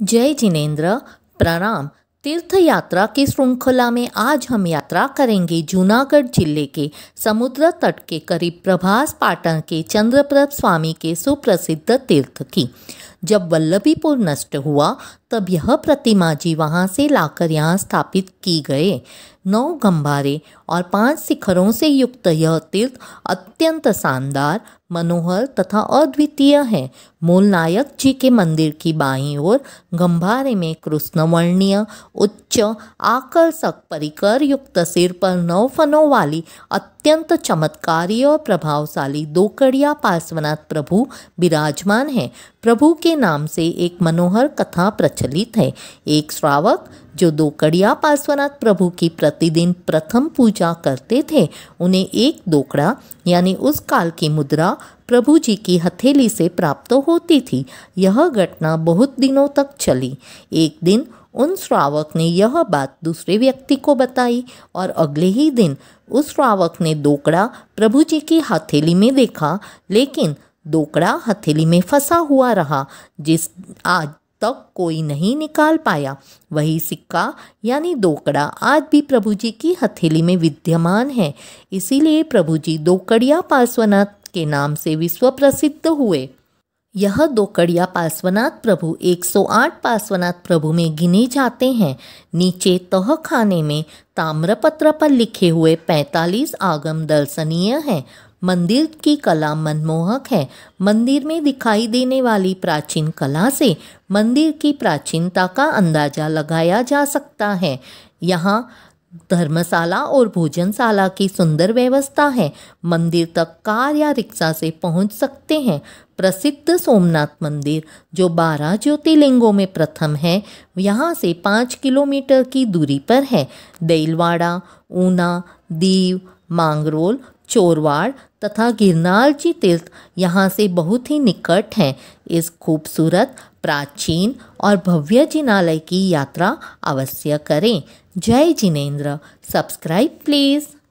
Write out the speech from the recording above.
जय जिनेन्द्र प्रणाम तीर्थ यात्रा की श्रृंखला में आज हम यात्रा करेंगे जूनागढ़ जिले के समुद्र तट के करीब प्रभास पाटन के चंद्रप्रभ स्वामी के सुप्रसिद्ध तीर्थ की जब वल्लभीपुर नष्ट हुआ तब यह प्रतिमा जी वहाँ से लाकर यहाँ स्थापित की गए नौ गंभारे और पांच शिखरों से युक्त यह तीर्थ अत्यंत शानदार मनोहर तथा अद्वितीय है मूल नायक जी के मंदिर की बाईं ओर गंभारे में कृष्णवर्णीय उच्च आकर्षक परिकर युक्त सिर पर नौ फनों वाली अत्यंत चमत्कारी और प्रभावशाली दोकड़िया पार्श्वनाथ प्रभु विराजमान है प्रभु के नाम से एक मनोहर कथा प्रचलित प्रचलित है एक श्रावक जो दो कड़िया पार्श्वनाथ प्रभु की प्रतिदिन प्रथम पूजा करते थे उन्हें एक दोकड़ा यानी उस काल की मुद्रा प्रभु जी की हथेली से प्राप्त होती थी यह घटना बहुत दिनों तक चली एक दिन उन श्रावक ने यह बात दूसरे व्यक्ति को बताई और अगले ही दिन उस श्रावक ने दोकड़ा प्रभु जी की हथेली में देखा लेकिन दोकड़ा हथेली में फंसा हुआ रहा जिस आज तक कोई नहीं निकाल पाया वही सिक्का यानी दोकड़ा आज भी प्रभु जी की हथेली में विद्यमान है इसीलिए प्रभु जी दोकड़िया पार्श्वनाथ के नाम से विश्व प्रसिद्ध हुए यह दोकड़िया पार्श्वनाथ प्रभु 108 पार्श्वनाथ प्रभु में गिने जाते हैं नीचे तह खाने में ताम्रपत्र पर लिखे हुए 45 आगम दर्शनीय हैं मंदिर की कला मनमोहक है मंदिर में दिखाई देने वाली प्राचीन कला से मंदिर की प्राचीनता का अंदाजा लगाया जा सकता है यहाँ धर्मशाला और भोजनशाला की सुंदर व्यवस्था है मंदिर तक कार या रिक्शा से पहुंच सकते हैं प्रसिद्ध सोमनाथ मंदिर जो बारह ज्योतिर्लिंगों में प्रथम है यहाँ से पाँच किलोमीटर की दूरी पर है दैलवाड़ा ऊना दीव मांगरोल चोरवाड़ तथा जी तीर्थ यहाँ से बहुत ही निकट हैं इस खूबसूरत प्राचीन और भव्य जिनालय की यात्रा अवश्य करें जय जिनेन्द्र सब्सक्राइब प्लीज़